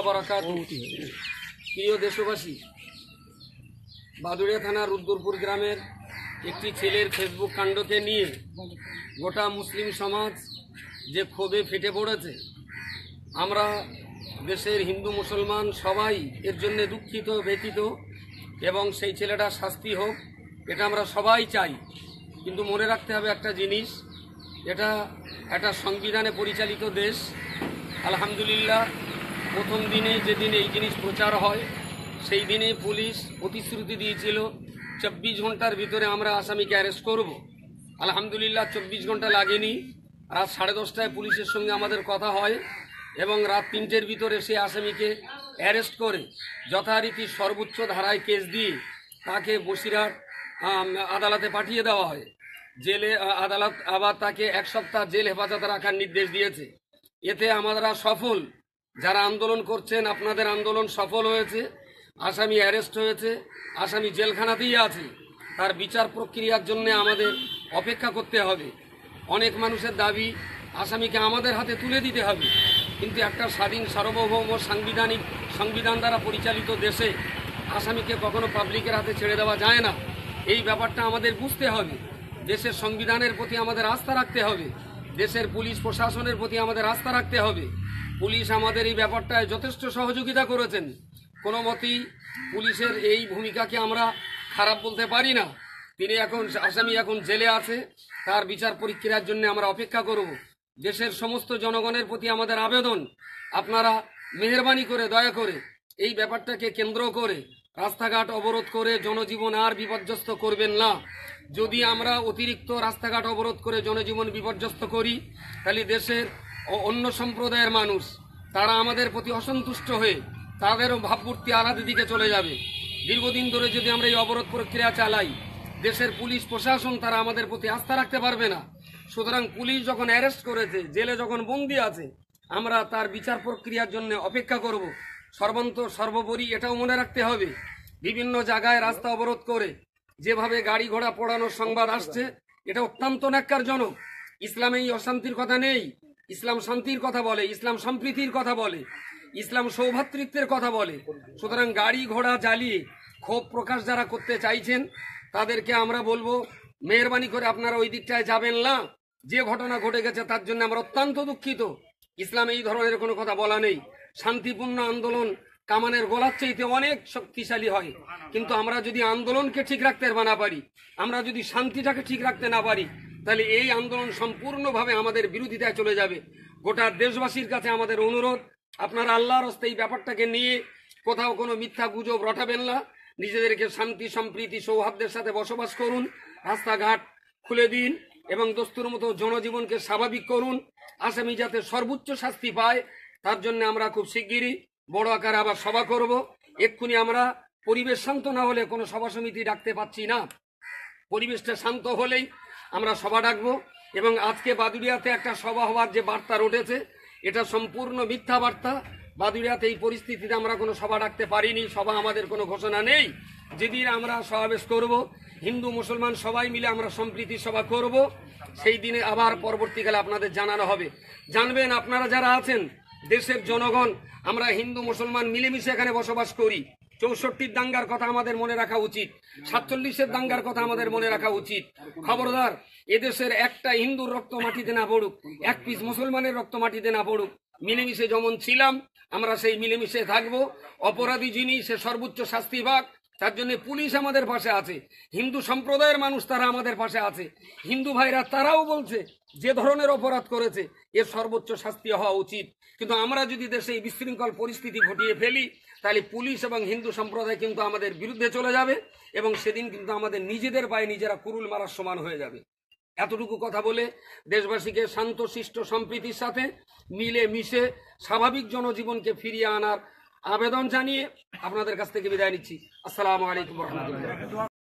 প্রিয় দেশবাসী বাদুড়িয়া থানার উদ্দুরপুর গ্রামের একটি ছেলের ফেসবুক কাণ্ডকে নিয়ে গোটা মুসলিম সমাজ যে ক্ষোভে ফেটে পড়েছে আমরা দেশের হিন্দু মুসলমান সবাই এর জন্য দুঃখিত ব্যতীত এবং সেই ছেলেটা শাস্তি হোক এটা আমরা সবাই চাই কিন্তু মনে রাখতে হবে একটা জিনিস এটা একটা সংবিধানে পরিচালিত দেশ আলহামদুলিল্লাহ প্রথম দিনে যেদিন এই জিনিস প্রচার হয় সেই দিনে পুলিশ প্রতিশ্রুতি দিয়েছিল চব্বিশ ঘন্টার ভিতরে আমরা আসামিকে অ্যারেস্ট করব আলহামদুলিল্লাহ চব্বিশ ঘন্টা লাগেনি রাত সাড়ে দশটায় পুলিশের সঙ্গে আমাদের কথা হয় এবং রাত তিনটের ভিতরে সেই আসামিকে অ্যারেস্ট করে যথারীতি সর্বোচ্চ ধারায় কেস দিয়ে তাকে বসিরহাট আদালতে পাঠিয়ে দেওয়া হয় জেলে আদালত আবার তাকে এক সপ্তাহ জেল হেফাজতে রাখার নির্দেশ দিয়েছে এতে আমরা সফল যারা আন্দোলন করছেন আপনাদের আন্দোলন সফল হয়েছে আসামি অ্যারেস্ট হয়েছে আসামি জেলখানাতেই আছে তার বিচার প্রক্রিয়ার জন্য আমাদের অপেক্ষা করতে হবে অনেক মানুষের দাবি আসামিকে আমাদের হাতে তুলে দিতে হবে কিন্তু একটা স্বাধীন সার্বভৌম সাংবিধানিক সংবিধান দ্বারা পরিচালিত দেশে আসামিকে কখনো পাবলিকের হাতে ছেড়ে দেওয়া যায় না এই ব্যাপারটা আমাদের বুঝতে হবে দেশের সংবিধানের প্রতি আমাদের আস্থা রাখতে হবে দেশের পুলিশ প্রশাসনের প্রতি আমাদের আস্থা রাখতে হবে পুলিশ আমাদের এই ব্যাপারটায় যথেষ্ট সহযোগিতা করেছেন কোনো মতেই পুলিশের এই ভূমিকাকে আমরা খারাপ বলতে পারি না তিনি এখন আসামি এখন জেলে আছে তার বিচার পরীক্ষার জন্য আমরা অপেক্ষা করব দেশের সমস্ত জনগণের প্রতি আমাদের আবেদন আপনারা মেহরবানি করে দয়া করে এই ব্যাপারটাকে কেন্দ্র করে রাস্তাঘাট অবরোধ করে জনজীবন আর বিপর্যস্ত করবেন না যদি আমরা অতিরিক্ত রাস্তাঘাট অবরোধ করে জনজীবন বিপর্যস্ত করি তাহলে দেশের ও অন্য সম্প্রদায়ের মানুষ তারা আমাদের প্রতি অসন্তুষ্ট হয়ে তাদেরও ভাবমূর্তি আলাদা দিকে চলে যাবে দীর্ঘদিন ধরে যদি আমরা এই অবরোধ প্রক্রিয়া চালাই দেশের পুলিশ প্রশাসন তারা আমাদের প্রতি আস্থা রাখতে পারবে না সুতরাং পুলিশ যখন অ্যারেস্ট করেছে জেলে যখন বন্দি আছে আমরা তার বিচার প্রক্রিয়ার জন্য অপেক্ষা করব সর্বন্ত সর্বোপরি এটাও মনে রাখতে হবে বিভিন্ন জায়গায় রাস্তা অবরোধ করে যেভাবে গাড়ি ঘোড়া পোড়ানোর সংবাদ আসছে এটা অত্যন্ত ন্যাক্কারজনক ইসলামে এই অশান্তির কথা নেই ইসলাম শান্তির কথা বলে ইসলাম সম্প্রীতির কথা বলে ইসলাম সৌভাতৃত্বের কথা বলে সুতরাং গাড়ি ঘোড়া জ্বালিয়ে ক্ষোভ প্রকাশ যারা করতে চাইছেন তাদেরকে আমরা বলবো মেহরবানি করে আপনারা ওই দিকটায় যাবেন না যে ঘটনা ঘটে গেছে তার জন্য আমরা অত্যন্ত দুঃখিত ইসলাম এই ধরনের কোনো কথা বলা নেই শান্তিপূর্ণ আন্দোলন কামানের গোলার চাইতে অনেক শক্তিশালী হয় কিন্তু আমরা যদি আন্দোলনকে ঠিক রাখতে না পারি আমরা যদি শান্তিটাকে ঠিক রাখতে না পারি তাহলে এই আন্দোলন সম্পূর্ণভাবে আমাদের বিরোধিতায় চলে যাবে গোটা দেশবাসীর কাছে আমাদের অনুরোধ আপনারা আল্লাহর হস্তে এই ব্যাপারটাকে নিয়ে কোথাও কোনো মিথ্যা গুজব রটাবেন না নিজেদেরকে শান্তি সম্প্রীতি সৌহার্দ্যের সাথে বসবাস করুন রাস্তাঘাট খুলে দিন এবং দস্তুর মতো জনজীবনকে স্বাভাবিক করুন আসামি যাতে সর্বোচ্চ শাস্তি পায় তার জন্য আমরা খুব শিগগিরই বড় আকারে আবার সভা করব এক্ষুনি আমরা পরিবেশ শান্ত না হলে কোনো সভা সমিতি ডাকতে পাচ্ছি না পরিবেশটা শান্ত হলেই আমরা সভা ডাকবো এবং আজকে বাদুরিয়াতে একটা সভা হওয়ার যে বার্তা রটেছে এটা সম্পূর্ণ মিথ্যা বার্তা বাদুরিয়াতে এই পরিস্থিতিতে আমরা কোনো সভা ডাকতে পারিনি সভা আমাদের কোনো ঘোষণা নেই যেদিন আমরা সমাবেশ করব হিন্দু মুসলমান সবাই মিলে আমরা সম্প্রীতি সভা করব সেই দিনে আবার পরবর্তীকালে আপনাদের জানানো হবে জানবেন আপনারা যারা আছেন দেশের জনগণ আমরা হিন্দু মুসলমান মিলেমিশে এখানে বসবাস করি চৌষট্টির দাঙ্গার কথা আমাদের মনে রাখা উচিত সাতচল্লিশের দাঙ্গার কথা আমাদের মনে রাখা উচিত খবরদার এদেশের একটা হিন্দুর রক্ত মাটিতে না পড়ুক এক পিস মুসলমানের রক্ত মাটিতে না পড়ুক মিলেমিশে যেমন ছিলাম আমরা সেই মিলেমিশে থাকবো অপরাধী যিনি সে সর্বোচ্চ শাস্তি ভাগ তার জন্য পুলিশ আমাদের পাশে আছে হিন্দু সম্প্রদায়ের মানুষ তারা আমাদের পাশে আছে হিন্দু ভাইরা তারাও বলছে যে ধরনের অপরাধ করেছে এর সর্বোচ্চ শাস্তি হওয়া উচিত কিন্তু আমরা যদি দেশে এই বিশৃঙ্খল পরিস্থিতি ঘটিয়ে ফেলি তাহলে পুলিশ এবং হিন্দু সম্প্রদায় কিন্তু আমাদের বিরুদ্ধে চলে যাবে এবং সেদিন কিন্তু আমাদের নিজেদের পায়ে নিজেরা কুরুল মারার সমান হয়ে যাবে এতটুকু কথা বলে দেশবাসীকে শান্তশিষ্ট সম্প্রীতির সাথে মিলে মিশে স্বাভাবিক জনজীবনকে ফিরিয়ে আনার আবেদন জানিয়ে আপনাদের কাছ থেকে বিদায় নিচ্ছি আসসালামু আলাইকুম রহমতুল্লাহ